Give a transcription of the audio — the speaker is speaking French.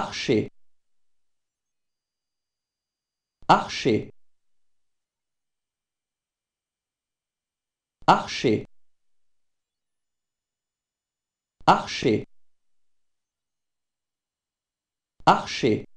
archer archer archer archer archer